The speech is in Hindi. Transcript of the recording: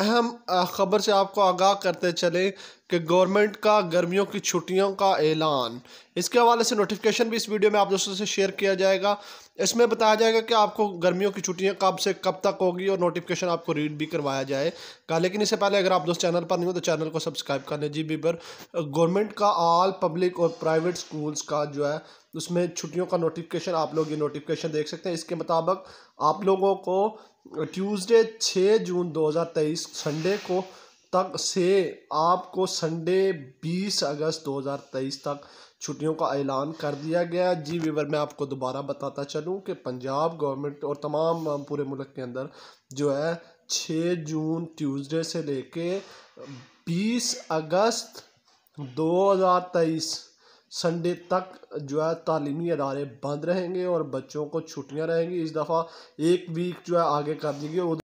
अहम ख़बर से आपको आगाह करते चलें कि गवर्नमेंट का गर्मियों की छुट्टियों का ऐलान इसके हवाले से नोटिफिकेशन भी इस वीडियो में आप दोस्तों से शेयर किया जाएगा इसमें बताया जाएगा कि आपको गर्मियों की छुट्टियां कब से कब तक होगी और नोटिफिकेशन आपको रीड भी करवाया जाएगा लेकिन इससे पहले अगर आप दोस्त चैनल पर नहीं हो तो चैनल को सब्सक्राइब कर लें जी बी पर गवर्नमेंट का ऑल पब्लिक और प्राइवेट स्कूल्स का जो है उसमें छुट्टियों का नोटिफिकेशन आप लोग ये नोटिफिकेशन देख सकते हैं इसके मुताबिक आप लोगों को ट्यूसडे छः जून 2023 संडे को तक से आपको संडे 20 अगस्त 2023 तक छुट्टियों का ऐलान कर दिया गया जी वीवर मैं आपको दोबारा बताता चलूँ कि पंजाब गवर्नमेंट और तमाम पूरे मुल्क के अंदर जो है छः जून ट्यूसडे से लेके 20 अगस्त 2023 संडे तक जो है तालीमी अदारे बंद रहेंगे और बच्चों को छुट्टियाँ रहेंगी इस दफ़ा एक वीक जो है आगे कर देंगे